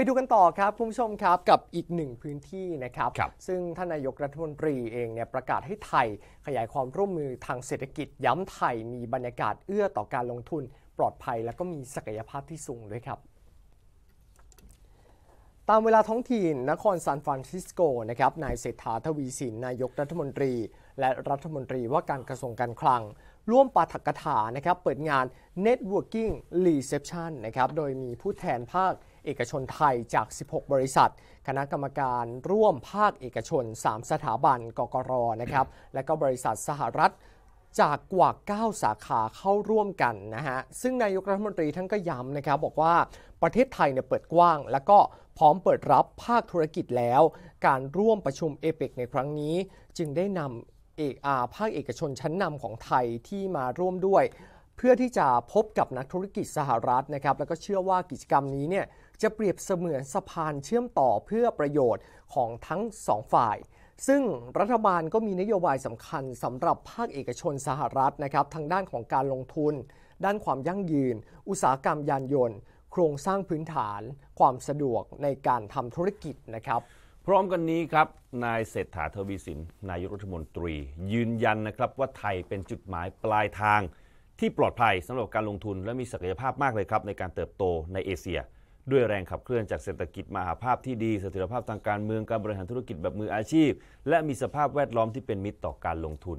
ไปดูกันต่อครับ คุณผู้ชมครับ กับอีกหนึ่งพื้นที่นะครับรบซึ่งท่านนายกรัฐมนตรีเองเนี่ยประกาศให้ไทยขยายความร่วมมือทางเศรษฐกิจย้ำไทย มีบรรยากาศเอื้อต่อการลงทุนปลอดภัย และก็มีศักยภาพที่สูงด้วยครับ ตามเวลาท้องถิ่นนครซานฟรานซิสโกนะครับนายเศรษฐาทวีสินนายกรัฐมนตรี และรัฐมนตรีว่าการกระทรวงการคลัง ร่วมปาฐกถานะครับเปิดงาน Networking Reception นะครับโดยมีผู้แทนภาคเอกชนไทยจาก 16 บริษัท คณะกรรมการร่วมภาคเอกชน 3 สถาบัน กกร นะครับ และก็บริษัทสหรัฐจากกว่า 9 สาขาเข้าร่วมกันนะฮะ ซึ่งนายกรัฐมนตรีท่านก็ย้ำนะครับ บอกว่าประเทศไทยเนี่ยเปิดกว้าง แล้วก็พร้อมเปิดรับภาคธุรกิจแล้ว การร่วมประชุมเอเปกในครั้งนี้ จึงได้นำเอกอาภาคเอกชนชั้นนำของไทยที่มาร่วมด้วยพื่อที่จะพบกับนักธุรกิจสหรัฐนะครับ แล้วก็เชื่อว่ากิจกรรมนี้เนี่ยจะเปรียบเสมือนสะพานเชื่อมต่อเพื่อประโยชน์ของทั้ง2ฝ่าย ซึ่งรัฐบาลก็มีนโยบายสำคัญสำหรับภาคเอกชนสหรัฐนะครับ ทางด้านของการลงทุน ด้านความยั่งยืน อุตสาหกรรมยานยนต์ โครงสร้างพื้นฐาน ความสะดวกในการทำธุรกิจนะครับ พร้อมกันนี้ครับ นายเศรษฐาเทวีสิน นายกรัฐมนตรี ยืนยันนะครับว่าไทยเป็นจุดหมายปลายทางที่ปลอดภัยสำหรับการลงทุน และมีศักยภาพมากเลยครับ ในการเติบโตในเอเชีย ด้วยแรงขับเคลื่อนจากเศรษฐกิจมหาภาพที่ดีเสถียรภาพทางการเมืองการบริหารธุรกิจแบบมืออาชีพ และมีสภาพแวดล้อมที่เป็นมิตรต่อการลงทุน